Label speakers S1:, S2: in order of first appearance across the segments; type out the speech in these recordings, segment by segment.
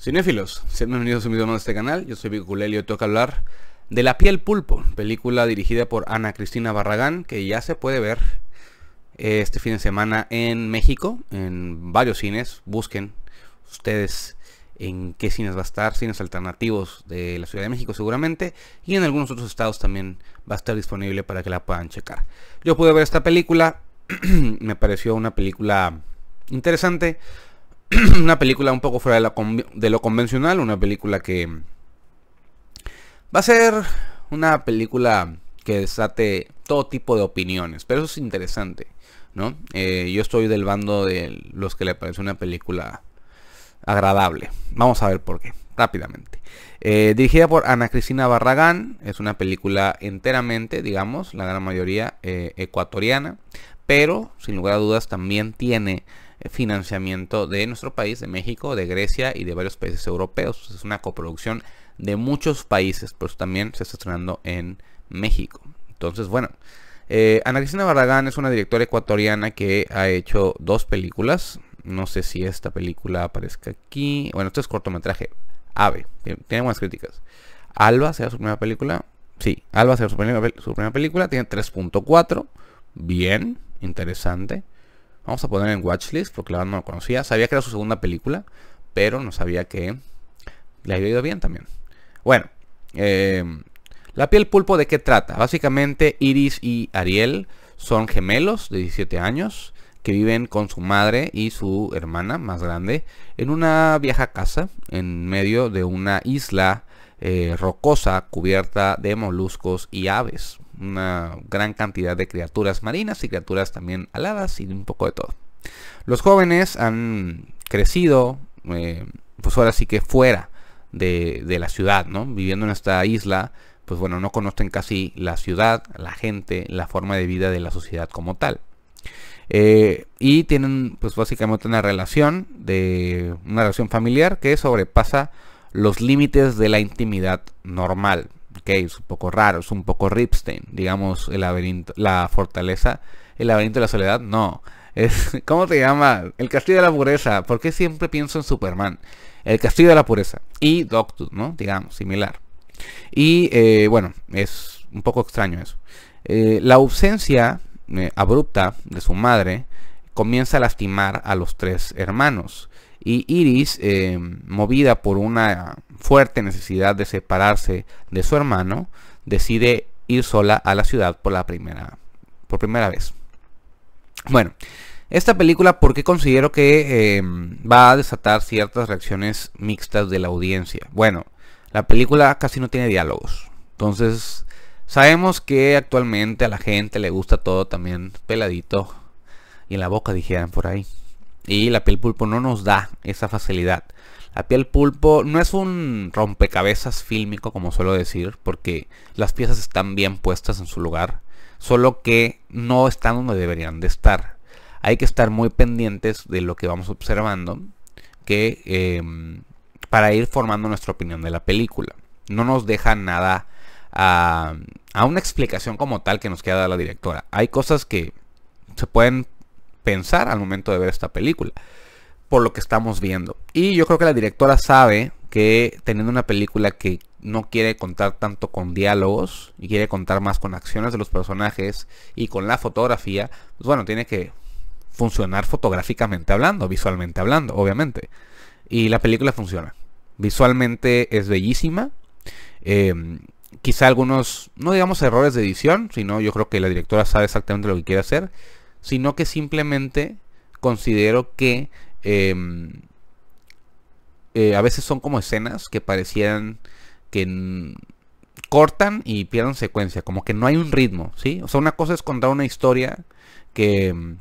S1: Cinéfilos, sean bienvenidos a un video de este canal. Yo soy Viculelio y hoy toca hablar de La piel pulpo, película dirigida por Ana Cristina Barragán, que ya se puede ver eh, este fin de semana en México, en varios cines. Busquen ustedes en qué cines va a estar, cines alternativos de la Ciudad de México seguramente, y en algunos otros estados también va a estar disponible para que la puedan checar. Yo pude ver esta película, me pareció una película interesante una película un poco fuera de, lo convencional, una película que va a ser una película que desate todo tipo de opiniones, pero eso es interesante, ¿no? Eh, yo estoy del bando de los que le parece una película agradable. Vamos a ver por qué, rápidamente. Eh, dirigida por Ana Cristina Barragán, es una película enteramente, digamos, la gran mayoría eh, ecuatoriana, pero sin lugar a dudas también tiene financiamiento de nuestro país, de México, de Grecia y de varios países europeos. Pues, es una coproducción de muchos países, pero también se está estrenando en México. Entonces, bueno, eh, Ana Cristina Barragán es una directora ecuatoriana que ha hecho dos películas. No sé si esta película aparezca aquí. Bueno, este es cortometraje. Ave, tiene buenas críticas. Alba será su primera película. Sí, Alba será su primera película. Tiene 3.4. Bien, interesante. Vamos a poner en Watchlist, porque la verdad no lo conocía. Sabía que era su segunda película, pero no sabía que le había ido bien también. Bueno, eh, La piel pulpo de qué trata? Básicamente Iris y Ariel son gemelos de 17 años que viven con su madre y su hermana más grande en una vieja casa en medio de una isla eh, rocosa cubierta de moluscos y aves una gran cantidad de criaturas marinas y criaturas también aladas y un poco de todo. Los jóvenes han crecido, eh, pues ahora sí que fuera de, la ciudad, ¿no? Viviendo en esta isla, pues bueno, no conocen casi la ciudad, la gente, la forma de vida de la sociedad como tal. Eh, y tienen, pues básicamente una relación de una relación familiar que sobrepasa los límites de la intimidad normal. Ok, es un poco raro, es un poco Ripstein, digamos, el laberinto, la fortaleza, el laberinto de la soledad, no. Es, ¿Cómo te llama? El castillo de la pureza. porque siempre pienso en Superman? El castillo de la pureza. Y Doctor, ¿no? Digamos, similar. Y eh, bueno, es un poco extraño eso. Eh, la ausencia eh, abrupta de su madre comienza a lastimar a los tres hermanos y Iris, eh, movida por una fuerte necesidad de separarse de su hermano, decide ir sola a la ciudad por la primera, por primera vez. Bueno, esta película porque considero que em, va a desatar ciertas reacciones mixtas de la audiencia. Bueno, la película casi no tiene diálogos. Entonces, sabemos que actualmente a la gente le gusta todo también peladito y en la boca dijeran por ahí. Y la piel pulpo no nos da esa facilidad. La piel pulpo no es un rompecabezas fílmico, como suelo decir, porque las piezas están bien puestas en su lugar, solo que no están donde deberían de estar. Hay que estar muy pendientes de lo que vamos observando que, em, para ir formando nuestra opinión de la película. No nos deja nada a, a una explicación como tal que nos queda la directora. Hay cosas que se pueden pensar al momento de ver esta película, por lo que estamos viendo. Y yo creo que la directora sabe que teniendo una película que no quiere contar tanto con diálogos y quiere contar más con acciones de los personajes y con la fotografía, pues bueno, tiene que funcionar fotográficamente hablando, visualmente hablando, obviamente. Y la película funciona. Visualmente es bellísima. Em, quizá algunos, no digamos errores de edición, sino yo creo que la directora sabe exactamente lo que quiere hacer sino que simplemente considero que em, eh, a veces son como escenas que parecían que cortan y pierden secuencia, como que no hay un ritmo, ¿sí? O sea, una cosa es contar una historia que, em,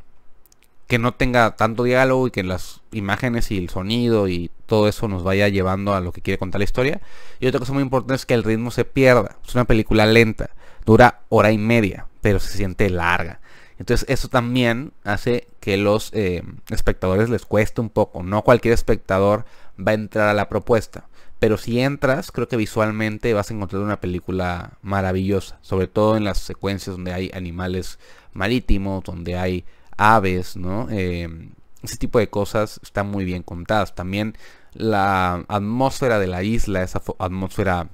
S1: que no tenga tanto diálogo y que las imágenes y el sonido y todo eso nos vaya llevando a lo que quiere contar la historia. Y otra cosa muy importante es que el ritmo se pierda. Es una película lenta, dura hora y media, pero se siente larga. Entonces eso también hace que los eh, espectadores les cueste un poco. No cualquier espectador va a entrar a la propuesta. Pero si entras, creo que visualmente vas a encontrar una película maravillosa. Sobre todo en las secuencias donde hay animales marítimos, donde hay aves, ¿no? Em, ese tipo de cosas están muy bien contadas. También la atmósfera de la isla, esa atmósfera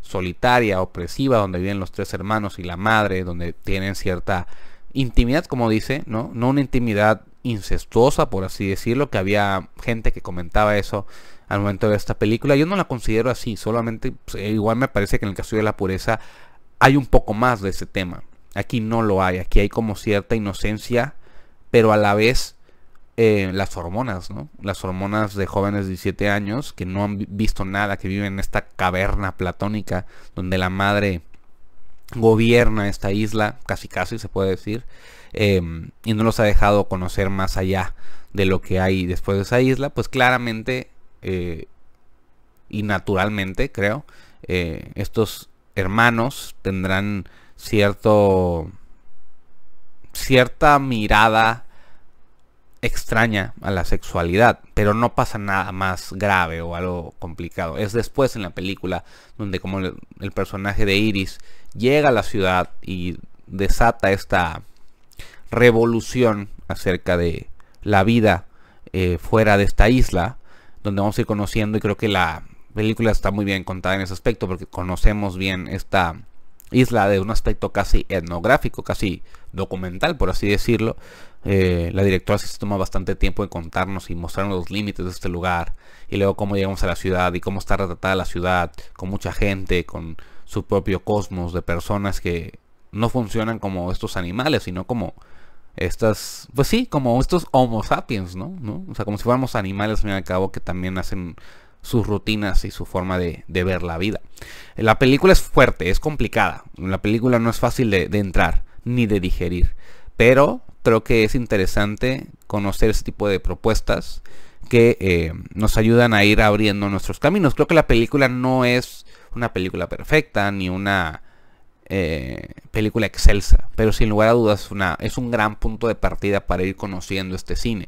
S1: solitaria, opresiva, donde viven los tres hermanos y la madre, donde tienen cierta intimidad, como dice, ¿no? No una intimidad incestuosa, por así decirlo, que había gente que comentaba eso al momento de esta película. Yo no la considero así, solamente pues, eh, igual me parece que en el caso de la pureza hay un poco más de ese tema. Aquí no lo hay, aquí hay como cierta inocencia, pero a la vez eh, las hormonas, ¿no? Las hormonas de jóvenes de 17 años que no han visto nada, que viven en esta caverna platónica donde la madre gobierna esta isla, casi casi se puede decir, em, y no los ha dejado conocer más allá de lo que hay después de esa isla, pues claramente eh, y naturalmente, creo, eh, estos hermanos tendrán cierto cierta mirada extraña a la sexualidad, pero no pasa nada más grave o algo complicado. Es después en la película donde como el, personaje de Iris llega a la ciudad y desata esta revolución acerca de la vida eh, fuera de esta isla, donde vamos a ir conociendo y creo que la película está muy bien contada en ese aspecto porque conocemos bien esta isla de un aspecto casi etnográfico, casi documental, por así decirlo, eh, la directora se toma bastante tiempo en contarnos y mostrarnos los límites de este lugar y luego cómo llegamos a la ciudad y cómo está retratada la ciudad con mucha gente, con su propio cosmos de personas que no funcionan como estos animales, sino como estas, pues sí, como estos Homo sapiens, ¿no? O sea, como si fuéramos animales, al fin y al cabo, que también hacen sus rutinas y su forma de, ver la vida. La película es fuerte, es complicada. La película no es fácil de entrar ni de digerir. Pero creo que es interesante conocer ese tipo de propuestas que eh, nos ayudan a ir abriendo nuestros caminos. Creo que la película no es una película perfecta ni una eh, película excelsa, pero sin lugar a dudas una, es un gran punto de partida para ir conociendo este cine.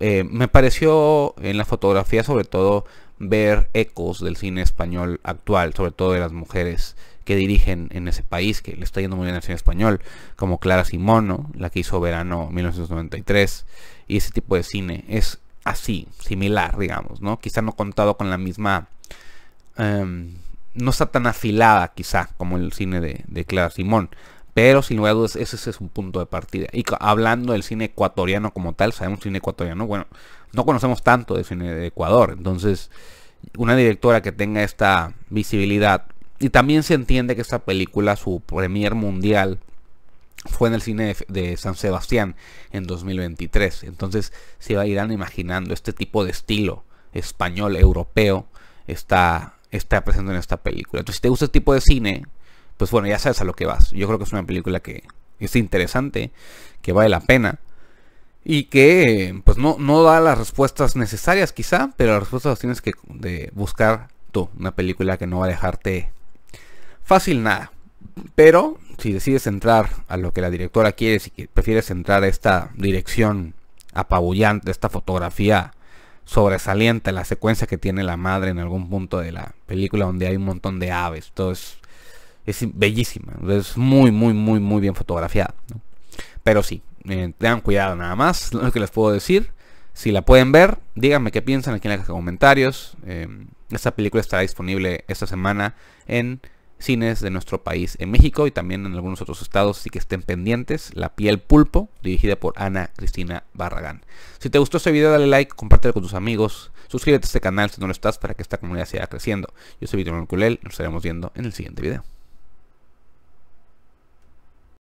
S1: Eh, me pareció en la fotografía sobre todo ver ecos del cine español actual, sobre todo de las mujeres que dirigen en ese país, que le está yendo muy bien al cine español, como Clara Simón, la que hizo Verano 1993, y ese tipo de cine es así, similar, digamos, ¿no? Quizá no contado con la misma... Em, no está tan afilada quizá como el cine de Clara Simón, pero sin lugar a dudas, ese, es un punto de partida. Y hablando del cine ecuatoriano como tal, sabemos cine ecuatoriano, bueno, no conocemos tanto del cine de Ecuador. Entonces, una directora que tenga esta visibilidad, y también se entiende que esta película, su premier mundial, fue en el cine de, San Sebastián en 2023. Entonces se irán imaginando este tipo de estilo español, europeo, está, está presente en esta película. Entonces si te gusta este tipo de cine, pues bueno, ya sabes a lo que vas. Yo creo que es una película que es interesante, que vale la pena y que pues no, no da las respuestas necesarias quizá, pero las respuestas las tienes que de buscar tú. Una película que no va a dejarte fácil nada. Pero si decides entrar a lo que la directora quiere, si prefieres entrar a esta dirección apabullante, esta fotografía sobresaliente, la secuencia que tiene la madre en algún punto de la película donde hay un montón de aves, todo es es bellísima. Es muy, muy, muy, muy bien fotografiada. Pero sí, eh, tengan cuidado nada más. Lo que les puedo decir. Si la pueden ver, díganme qué piensan aquí en la comentarios. Eh, esta película estará disponible esta semana en cines de nuestro país, en México y también en algunos otros estados, así que estén pendientes. La piel pulpo, dirigida por Ana Cristina Barragán. Si te gustó este video, dale like, compártelo con tus amigos, suscríbete a este canal si no lo estás para que esta comunidad siga creciendo. Yo soy Víctor Merculel, nos estaremos viendo en el siguiente video.